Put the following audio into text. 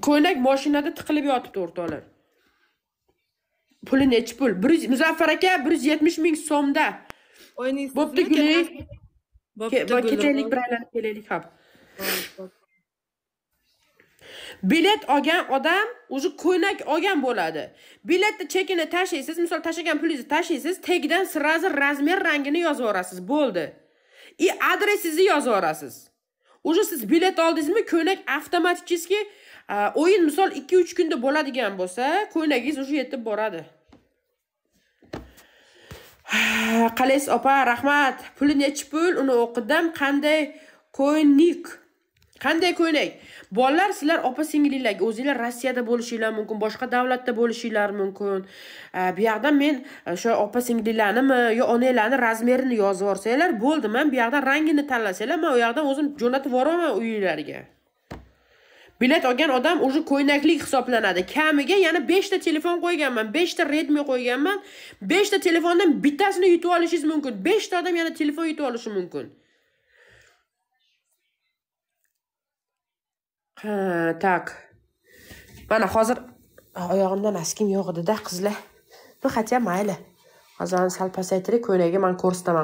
ko'ylak mashinada tiqilib yotibdi o'rtoqlar puli nechi pul bir yuz muzaffar aka bir yuz yetmish ming so'mda bo'pti guli ketaylik bir aylanib kelaylik ham bilet olgan odam o'zi ko'ylak olgan bo'ladi biletni chekini tashlaysiz misol tashlagan pulingizni tashlaysiz tagidan сразу razmer rangini yozib yuborasiz bo'ldi и adresingizni yozib yuborasiz уже siz bilet oldingizmi ko'ylak avtomaticheski o'yin misol 2-3 kunda bo'ladigan bo'lsa ko'ylagingiz уже yetib boradi qalaysiz opa rahmat puli nechi pul uni o'qidim qanday ko'ynik qanday ko'ynak bolalar sizlar opa singilinglarga o'zinglar rossiyada bo'lishinglar mumkin boshqa davlatda bo'lishinglar mumkin bu yoqdan men o'sha e, opa singillarnimi yo onanglarni razmerini yozib yuborsanglar bo'ldi man bu yoqdan rangini tanlasanglar man u yoqdan o'zim jo'natib yuboraman uylariga bilet olgan odam уже ko'ynaklik hisoblanadi kamiga yana 5 ta telefon qo'yganman 5 ta redmi qo'yganman 5 ta telefondan bittasini yutib olishingiz mumkin 5 ta odam yana telefon yutib olishi mumkin ha tak mana hozir oyog'imdan askim yo'q edida qizlar ну хотя mayli hozir sal pasaytirib ko'ylagi man ko'rsataman